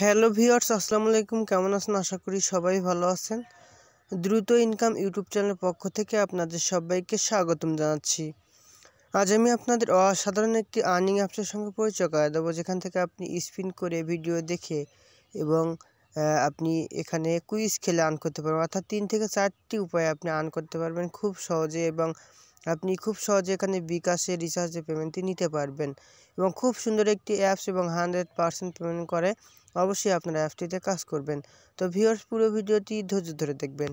hello viewers আসসালামু আলাইকুম কেমন আছেন আশা করি সবাই ভালো আছেন দ্রুত ইনকাম ইউটিউব চ্যানেলের পক্ষ থেকে আপনাদের সবাইকে স্বাগতম জানাচ্ছি আজ আমি আপনাদের অসাধারণ একটি আর্নিং অ্যাপসের সঙ্গে পরিচয় করে দেবো যেখান থেকে আপনি স্পিন করে ভিডিও দেখে এবং আপনি এখানে কুইজ খেলে আর্ন করতে পারবেন অর্থাৎ তিন থেকে চারটি উপায়ে আপনি আর্ন করতে পারবেন খুব সহজে এবং আপনি খুব সহজে এখানে বিকাশে রিচার্জে পেমেন্টটি নিতে পারবেন এবং খুব সুন্দর একটি অ্যাপস এবং হান্ড্রেড পারসেন্ট পেমেন্ট করে অবশ্যই আপনারা অ্যাপটিতে কাজ করবেন তো ভিওর্স পুরো ভিডিওটি ধৈর্য ধরে দেখবেন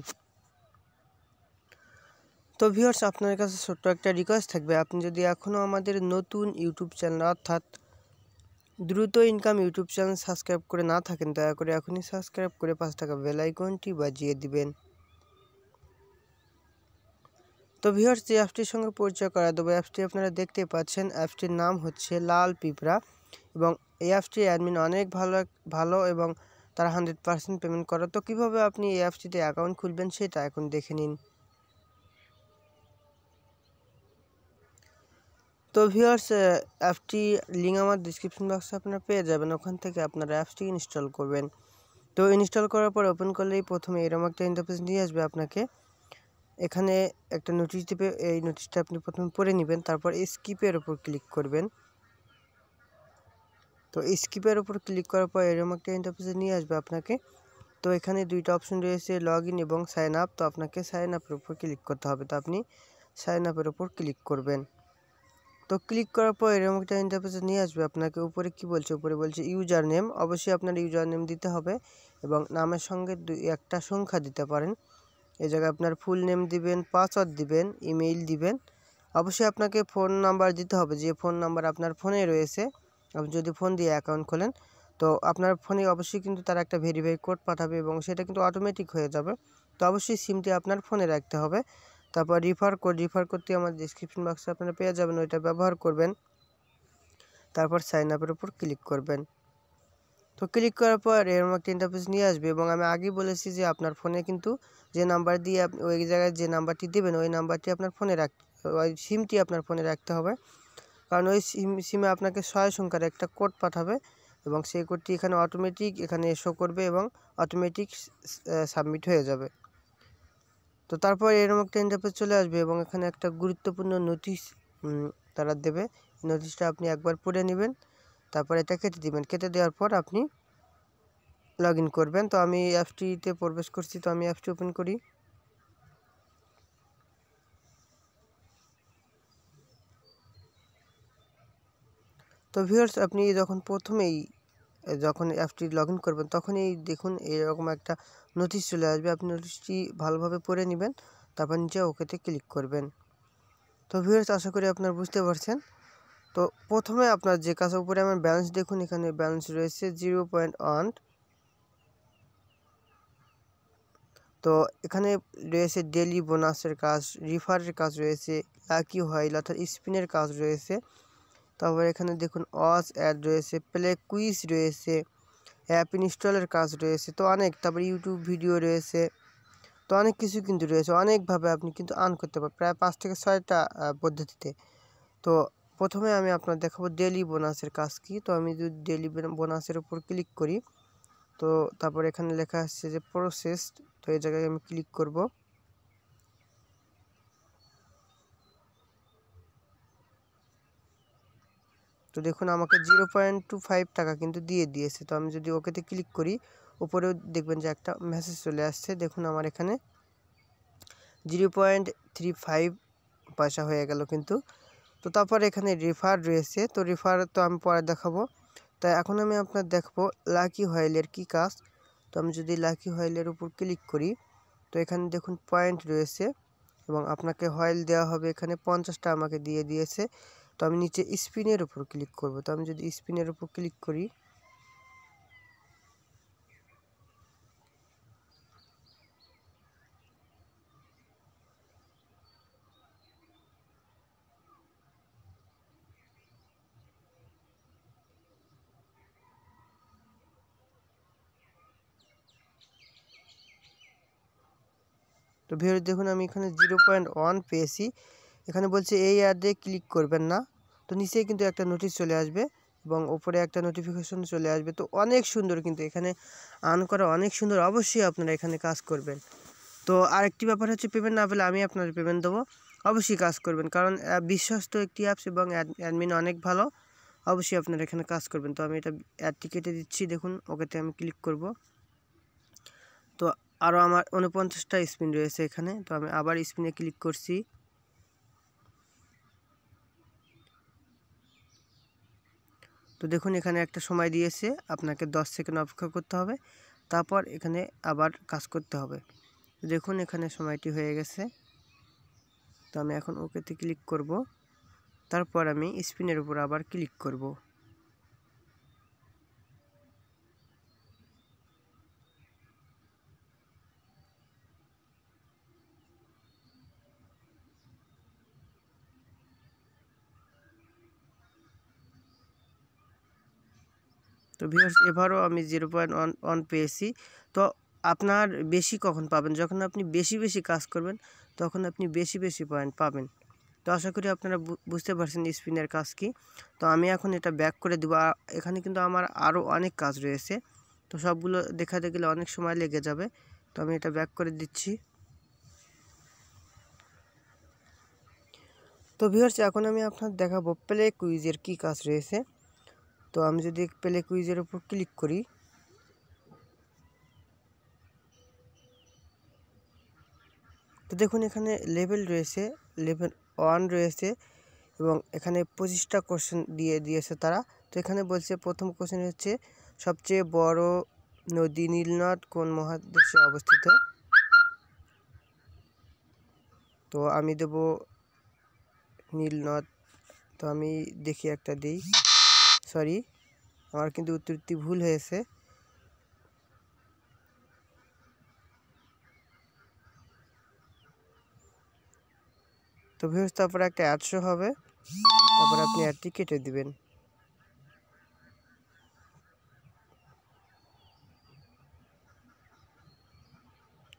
তো ভিওর্স আপনার কাছে ছোট্ট একটা রিকোয়েস্ট থাকবে আপনি যদি এখনও আমাদের নতুন ইউটিউব চ্যানেল অর্থাৎ দ্রুত ইনকাম ইউটিউব চ্যানেল সাবস্ক্রাইব করে না থাকেন দয়া করে এখনই সাবস্ক্রাইব করে পাঁচ টাকা বেলাইকনটি বাজিয়ে দিবেন তো ভিওর্স যে অ্যাপটির সঙ্গে পরিচয় করা দেবো অ্যাপটি আপনারা দেখতে পাচ্ছেন অ্যাপটির নাম হচ্ছে লাল পিঁপড়া এবং এই অ্যাপটি অ্যাডমিন অনেক ভালো ভালো এবং তারা হান্ড্রেড পার্সেন্ট পেমেন্ট করে তো কীভাবে আপনি এই অ্যাপটিতে অ্যাকাউন্ট খুলবেন সেটা এখন দেখে নিন তো ভিওর্স অ্যাপটি লিঙ্ক আমার ডিসক্রিপশন বক্সে আপনারা পেয়ে যাবেন ওখান থেকে আপনারা অ্যাপটি ইনস্টল করবেন তো ইনস্টল করার পর ওপেন করলেই প্রথমে এরকম একটা ইন্টারফেস নিয়ে আসবে আপনাকে এখানে একটা নোটিশ দেবে এই নোটিশটা আপনি প্রথমে পড়ে নেবেন তারপর স্কিপের ওপর ক্লিক করবেন তো স্কিপের ওপর ক্লিক করার পর এরকম একটা ইন্টারফেসে নিয়ে আসবে আপনাকে তো এখানে দুইটা অপশন রয়েছে লগ ইন এবং সাইন আপ তো আপনাকে সাইন আপের ওপর ক্লিক করতে হবে তো আপনি সাইন আপের ওপর ক্লিক করবেন তো ক্লিক করার পর এরকম একটা ইন্টারফেসে নিয়ে আসবে আপনাকে উপরে কি বলছে উপরে বলছে ইউজার নেম অবশ্যই আপনার ইউজার নেম দিতে হবে এবং নামের সঙ্গে দুই একটা সংখ্যা দিতে পারেন এই জায়গায় আপনার ফুল নেম দিবেন পাসওয়ার্ড দিবেন ইমেইল দিবেন অবশ্যই আপনাকে ফোন নাম্বার দিতে হবে যে ফোন নাম্বার আপনার ফোনে রয়েছে আপনি যদি ফোন দিয়ে অ্যাকাউন্ট খোলেন তো আপনার ফোনে অবশ্যই কিন্তু তারা একটা ভেরিফাই কোড পাঠাবে এবং সেটা কিন্তু অটোমেটিক হয়ে যাবে তো অবশ্যই সিমটি আপনার ফোনে রাখতে হবে তারপর রিফার কোড রিফার করতে আমার ডিসক্রিপশন বক্সে আপনারা পেয়ে যাবেন ওইটা ব্যবহার করবেন তারপর সাইন আপের উপর ক্লিক করবেন তো ক্লিক করার পর এরকম একটা ইন্টারফেস নিয়ে আসবে এবং আমি আগেই বলেছি যে আপনার ফোনে কিন্তু যে নাম্বার দিয়ে আপনি ওই জায়গায় যে নাম্বারটি দেবেন ওই নাম্বারটি আপনার ফোনে রাখ ওই সিমটি আপনার ফোনে রাখতে হবে কারণ ওই সিম সিমে আপনাকে ছয় সংখ্যার একটা কোড পাঠাবে এবং সেই কোডটি এখানে অটোমেটিক এখানে শো করবে এবং অটোমেটিক সাবমিট হয়ে যাবে তো তারপর এরকম একটা ইন্টারফেস চলে আসবে এবং এখানে একটা গুরুত্বপূর্ণ নোটিশ তারা দেবে নোটিশটা আপনি একবার পড়ে নেবেন তারপর এটা কেটে দিবেন কেটে দেওয়ার পর আপনি লগ করবেন তো আমি অ্যাপসটিতে প্রবেশ করছি তো আমি অ্যাপসটি ওপেন করি তো ভিউয়ার্স আপনি যখন প্রথমেই যখন অ্যাপটি লগ ইন করবেন তখনই দেখুন এরকম একটা নোটিশ চলে আসবে আপনি নোটিশটি ভালোভাবে পড়ে নেবেন তারপর নিচে ওকেতে ক্লিক করবেন তো ভিউয়ার্স আশা করি আপনার বুঝতে পারছেন তো প্রথমে আপনার যে কাছে উপরে আমার ব্যালেন্স দেখুন এখানে ব্যালেন্স রয়েছে 0.8 তো এখানে রয়েছে ডেইলি বোনাসের কাজ রিফার এর কাজ রয়েছে লাকি হুইল অথবা স্পিনের কাজ রয়েছে তারপর এখানে দেখুন আজ এর প্লে কুইজ এর অ্যাপ ইনস্টলের কাজ রয়েছে তো অনেক তারপর ইউটিউব ভিডিও রয়েছে তো অনেক কিছু কিন্তু রয়েছে অনেক ভাবে আপনি কিন্তু আর্ন করতে পার প্রায় 5 থেকে 6টা পদ্ধতিতে তো প্রথমে আমি আপনার দেখাবো ডেলি বোনাসের কাজ কি তো আমি যদি ডেলি বোনাসের উপর ক্লিক করি তো তারপর এখানে লেখা আসছে যে প্রসেস তো এই জায়গায় আমি ক্লিক করব তো দেখুন আমাকে জিরো পয়েন্ট টু ফাইভ টাকা কিন্তু দিয়ে দিয়েছে তো আমি যদি ওকেতে ক্লিক করি উপরেও দেখবেন যে একটা মেসেজ চলে আসছে দেখুন আমার এখানে জিরো পয়েন্ট থ্রি ফাইভ পয়সা হয়ে গেল কিন্তু তো তারপর এখানে রেফার রয়েছে তো রেফার তো আমি পরে দেখাবো তাই এখন আমি আপনার দেখবো লাকি হয়েলের কি কাজ তো আমি যদি লাকি হয়েলের উপর ক্লিক করি তো এখানে দেখুন পয়েন্ট রয়েছে এবং আপনাকে হয়েল দেওয়া হবে এখানে পঞ্চাশটা আমাকে দিয়ে দিয়েছে তো আমি নিচে স্পিনের উপর ক্লিক করব তো আমি যদি স্পিনের উপর ক্লিক করি তো ভিউর দেখুন আমি এখানে জিরো পয়েন্ট ওয়ান পেয়েছি এখানে বলছে এই অ্যাডে ক্লিক করবেন না তো নিচেই কিন্তু একটা নোটিশ চলে আসবে এবং ওপরে একটা নোটিফিকেশন চলে আসবে তো অনেক সুন্দর কিন্তু এখানে আর্ন করা অনেক সুন্দর অবশ্যই আপনারা এখানে কাজ করবেন তো আরেকটি ব্যাপার হচ্ছে পেমেন্ট না পেলে আমি আপনার পেমেন্ট দেবো অবশ্যই কাজ করবেন কারণ বিশ্বস্ত একটি অ্যাপস এবং অ্যাডমিন অনেক ভালো অবশ্যই আপনারা এখানে কাজ করবেন তো আমি এটা অ্যাড কেটে দিচ্ছি দেখুন ওকেতে আমি ক্লিক করব তো আরও আমার উনপঞ্চাশটা স্পিন রয়েছে এখানে তো আমি আবার স্পিনে ক্লিক করছি তো দেখুন এখানে একটা সময় দিয়েছে আপনাকে 10 সেকেন্ড অপেক্ষা করতে হবে তারপর এখানে আবার কাজ করতে হবে দেখুন এখানে সময়টি হয়ে গেছে তো আমি এখন ওকেতে ক্লিক করব তারপর আমি স্পিনের উপর আবার ক্লিক করব ভিউয়ার্স এবারও আমি জিরো পয়েন্ট ওয়ান ওয়ান পেয়েছি তো আপনার বেশি কখন পাবেন যখন আপনি বেশি বেশি কাজ করবেন তখন আপনি বেশি বেশি পয়েন্ট পাবেন তো আশা করি আপনারা বুঝতে পারছেন স্পিনের কাজ কি তো আমি এখন এটা ব্যাক করে দেবো এখানে কিন্তু আমার আরও অনেক কাজ রয়েছে তো সবগুলো দেখাতে গেলে অনেক সময় লেগে যাবে তো আমি এটা ব্যাক করে দিচ্ছি তো ভিউয়ার্স এখন আমি আপনার দেখাবো প্লে কুইজের কি কাজ রয়েছে তো আমি যদি প্লে কুইজের উপর ক্লিক করি তো দেখুন এখানে লেভেল রয়েছে লেভেল ওয়ান রয়েছে এবং এখানে পঁচিশটা কোশ্চেন দিয়ে দিয়েছে তারা তো এখানে বলছে প্রথম কোশ্চেন হচ্ছে সবচেয়ে বড় নদী নীলনদ কোন মহাদেশে অবস্থিত তো আমি দেব নীলনদ তো আমি দেখি একটা দিই সরি আমার কিন্তু উত্তরটি ভুল হয়েছে তো ভিউস তারপরে একটা আটশো হবে তারপরে আপনি অ্যাডটি কেটে দিবেন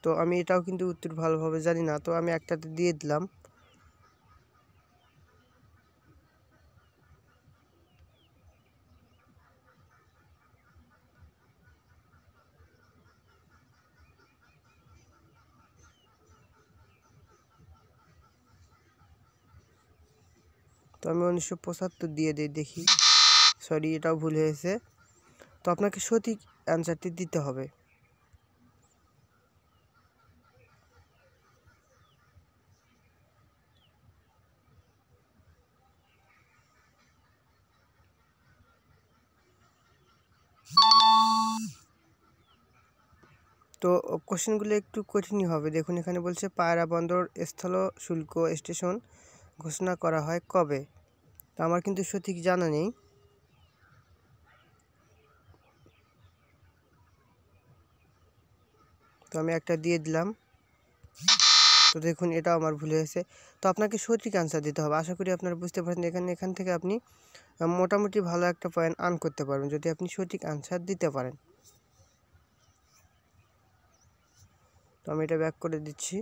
তো আমি এটাও কিন্তু উত্তর ভালোভাবে জানি না তো আমি একটাতে দিয়ে দিলাম তো আমি উনিশশো পঁচাত্তর দিয়ে দিই দেখি সরি এটাও ভুল হয়েছে তো আপনাকে সঠিক অ্যান্সারটি দিতে হবে তো কোশ্চেনগুলো একটু কঠিনই হবে দেখুন এখানে বলছে পায়রা বন্দর স্থল শুল্ক স্টেশন ঘোষণা করা হয় কবে তা আমার কিন্তু সঠিক জানা নেই তো আমি একটা দিয়ে দিলাম তো দেখুন এটাও আমার ভুল হয়েছে তো আপনাকে সঠিক অ্যান্সার দিতে হবে আশা করি আপনারা বুঝতে পারছেন এখানে এখান থেকে আপনি মোটামুটি ভালো একটা পয়েন্ট আর্ন করতে পারবেন যদি আপনি সঠিক অ্যান্সার দিতে পারেন তো আমি এটা ব্যাক করে দিচ্ছি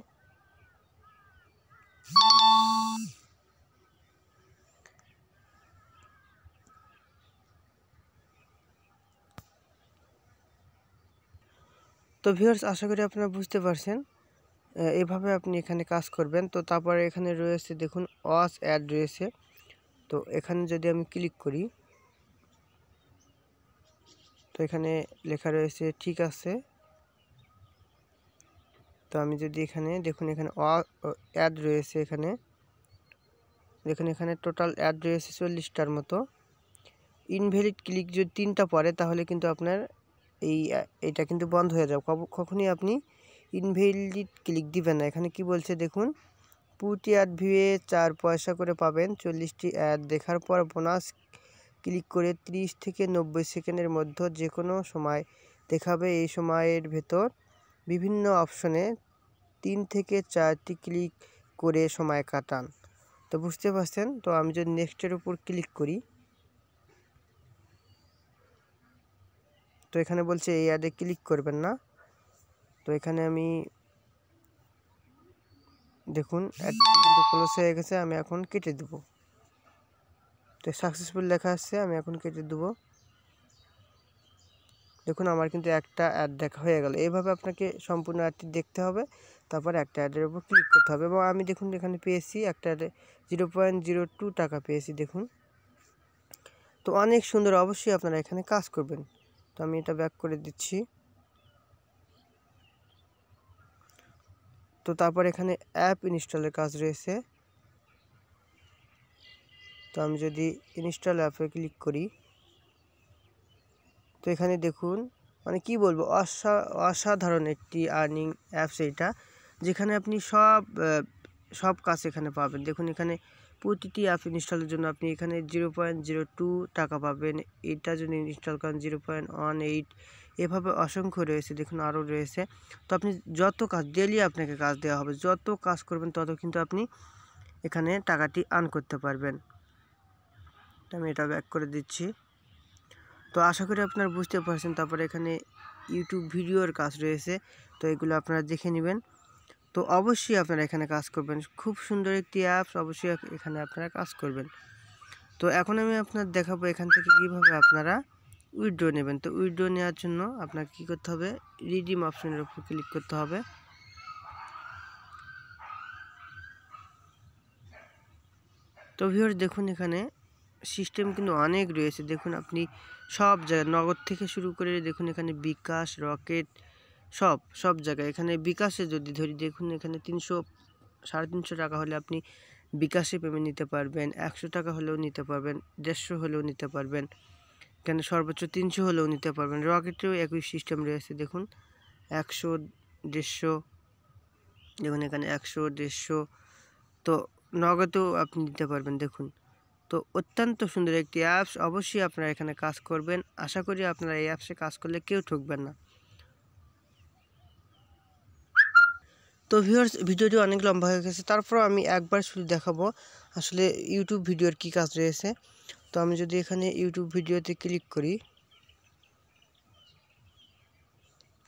তো ভিউয়ার্স আশা করি আপনারা বুঝতে পারছেন এভাবে আপনি এখানে কাজ করবেন তো তারপরে এখানে রয়েছে দেখুন ওয়াস অ্যাড রয়েছে তো এখানে যদি আমি ক্লিক করি তো এখানে লেখা রয়েছে ঠিক আছে তো আমি যদি এখানে দেখুন এখানে অ্যাড রয়েছে এখানে দেখুন এখানে টোটাল অ্যাড রয়েছে চল্লিশটার মতো ইনভ্যালিড ক্লিক যদি তিনটা পরে তাহলে কিন্তু আপনার এই এটা কিন্তু বন্ধ হয়ে যাবে কখনই আপনি ইনভ্যালিড ক্লিক দিবেন না এখানে কি বলছে দেখুন পুটি অ্যাড ভিউয়ে চার পয়সা করে পাবেন চল্লিশটি অ্যাড দেখার পর বোনাস ক্লিক করে 30 থেকে নব্বই সেকেন্ডের মধ্যে যে কোনো সময় দেখাবে এই সময়ের ভেতর বিভিন্ন অপশনে তিন থেকে চারটি ক্লিক করে সময় কাটান তো বুঝতে পারছেন তো আমি যদি নেক্সটের উপর ক্লিক করি তো এখানে বলছে এই অ্যাডে ক্লিক করবেন না তো এখানে আমি দেখুন কিন্তু ক্লোজ হয়ে গেছে আমি এখন কেটে দেব তো সাকসেসফুল লেখা আসছে আমি এখন কেটে দেব দেখুন আমার কিন্তু একটা অ্যাড দেখা হয়ে গেল এইভাবে আপনাকে সম্পূর্ণ অ্যাডটি দেখতে হবে তারপর একটা অ্যাডের উপর ক্লিক করতে হবে এবং আমি দেখুন এখানে পেয়েছি একটা অ্যাডে জিরো পয়েন্ট জিরো টু টাকা পেয়েছি দেখুন তো অনেক সুন্দর অবশ্যই আপনারা এখানে কাজ করবেন তো আমি এটা ব্যাক করে দিচ্ছি তো তারপর এখানে অ্যাপ ইনস্টলের কাজ রয়েছে তো আমি যদি ইনস্টল অ্যাপে ক্লিক করি তো এখানে দেখুন মানে কি বলবো অসা অসাধারণ একটি আর্নিং অ্যাপস এইটা যেখানে আপনি সব সব কাজ এখানে পাবেন দেখুন এখানে প্রতিটি অ্যাপ ইনস্টলের জন্য আপনি এখানে জিরো পয়েন্ট জিরো টু টাকা পাবেন এটা যদি ইনস্টল করেন জিরো পয়েন্ট ওয়ান এইট এভাবে অসংখ্য রয়েছে দেখুন আরও রয়েছে তো আপনি যত কাজ ডেলি আপনাকে কাজ দেওয়া হবে যত কাজ করবেন তত কিন্তু আপনি এখানে টাকাটি আর্ন করতে পারবেন আমি এটা ব্যাক করে দিচ্ছি তো আশা করি আপনারা বুঝতে পারছেন তারপরে এখানে ইউটিউব ভিডিওর কাজ রয়েছে তো এগুলো আপনারা দেখে নেবেন তো অবশ্যই আপনারা এখানে কাজ করবেন খুব সুন্দর একটি অ্যাপস অবশ্যই এখানে আপনারা কাজ করবেন তো এখন আমি আপনার দেখাবো এখান থেকে কীভাবে আপনারা উইড্রো নেবেন তো উইড্রো নেওয়ার জন্য আপনাকে কী করতে হবে রিডিম অপশনের উপর ক্লিক করতে হবে তো ভিওর দেখুন এখানে সিস্টেম কিন্তু অনেক রয়েছে দেখুন আপনি সব জায়গায় নগদ থেকে শুরু করে দেখুন এখানে বিকাশ রকেট সব সব জায়গায় এখানে বিকাশে যদি ধরি দেখুন এখানে তিনশো সাড়ে তিনশো টাকা হলে আপনি বিকাশে পেমেন্ট নিতে পারবেন একশো টাকা হলেও নিতে পারবেন দেড়শো হলেও নিতে পারবেন এখানে সর্বোচ্চ তিনশো হলেও নিতে পারবেন রকেটেও একই সিস্টেম রয়েছে দেখুন একশো দেড়শো দেখুন এখানে একশো দেড়শো তো নগদেও আপনি নিতে পারবেন দেখুন তো অত্যন্ত সুন্দর একটি অ্যাপস অবশ্যই আপনারা এখানে কাজ করবেন আশা করি আপনারা এই অ্যাপসে কাজ করলে কেউ ঠকবেন না তো ভিউয়ার্স ভিডিওটি অনেক লম্বা হয়ে গেছে তারপর আমি একবার শুধু দেখাবো আসলে ইউটিউব ভিডিওর কি কাজ রয়েছে তো আমি যদি এখানে ইউটিউব ভিডিওতে ক্লিক করি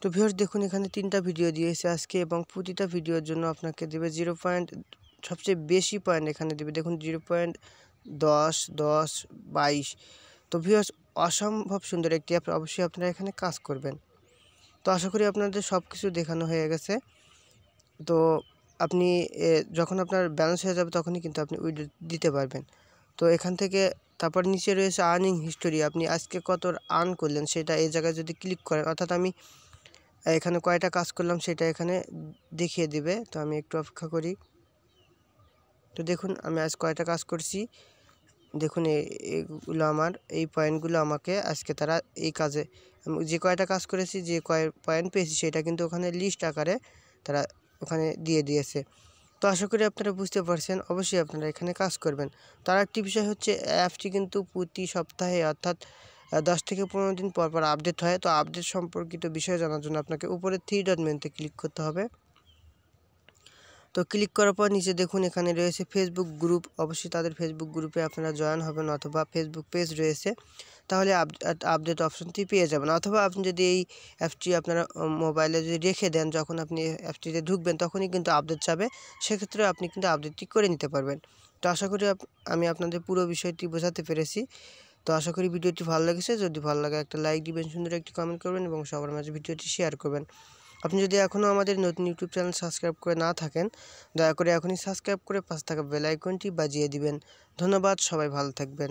তো ভিউয়ার্স দেখুন এখানে তিনটা ভিডিও দিয়েছে আজকে এবং প্রতিটা ভিডিওর জন্য আপনাকে দেবে জিরো পয়েন্ট সবচেয়ে বেশি পয়েন্ট এখানে দেবে দেখুন জিরো পয়েন্ট দশ দশ বাইশ তো ভিউয়ার্স অসম্ভব সুন্দর একটি অ্যাপ অবশ্যই আপনারা এখানে কাজ করবেন তো আশা করি আপনাদের সব কিছু দেখানো হয়ে গেছে তো আপনি যখন আপনার ব্যালেন্স হয়ে যাবে তখনই কিন্তু আপনি উইড দিতে পারবেন তো এখান থেকে তারপর নিচে রয়েছে আর্নিং হিস্টোরি আপনি আজকে কত আর্ন করলেন সেটা এই জায়গায় যদি ক্লিক করেন অর্থাৎ আমি এখানে কয়টা কাজ করলাম সেটা এখানে দেখিয়ে দিবে তো আমি একটু অপেক্ষা করি তো দেখুন আমি আজ কয়টা কাজ করছি দেখুন এগুলো আমার এই পয়েন্টগুলো আমাকে আজকে তারা এই কাজে যে কয়টা কাজ করেছি যে কয় পয়েন্ট পেয়েছি সেটা কিন্তু ওখানে লিস্ট আকারে তারা ওখানে দিয়ে দিয়েছে তো আশা করি আপনারা বুঝতে পারছেন অবশ্যই আপনারা এখানে কাজ করবেন তার একটি বিষয় হচ্ছে অ্যাপটি কিন্তু প্রতি সপ্তাহে অর্থাৎ দশ থেকে পনেরো দিন পর পর আপডেট হয় তো আপডেট সম্পর্কিত বিষয় জানার জন্য আপনাকে উপরে থ্রি ডট মেনুতে ক্লিক করতে হবে তো ক্লিক করার পর নিচে দেখুন এখানে রয়েছে ফেসবুক গ্রুপ অবশ্যই তাদের ফেসবুক গ্রুপে আপনারা জয়েন হবেন অথবা ফেসবুক পেজ রয়েছে তাহলে আপডেট অপশনটি পেয়ে যাবেন অথবা আপনি যদি এই অ্যাপটি আপনারা মোবাইলে যদি রেখে দেন যখন আপনি অ্যাপটিতে ঢুকবেন তখনই কিন্তু আপডেট যাবে সেক্ষেত্রে আপনি কিন্তু আপডেটটি করে নিতে পারবেন তো আশা করি আমি আপনাদের পুরো বিষয়টি বোঝাতে পেরেছি তো আশা করি ভিডিওটি ভালো লেগেছে যদি ভালো লাগে একটা লাইক দিবেন সুন্দর একটি কমেন্ট করবেন এবং সবার মাঝে ভিডিওটি শেয়ার করবেন আপনি যদি এখনও আমাদের নতুন ইউটিউব চ্যানেল সাবস্ক্রাইব করে না থাকেন দয়া করে এখনই সাবস্ক্রাইব করে পাশে থাকা বেল আইকনটি বাজিয়ে দিবেন ধন্যবাদ সবাই ভালো থাকবেন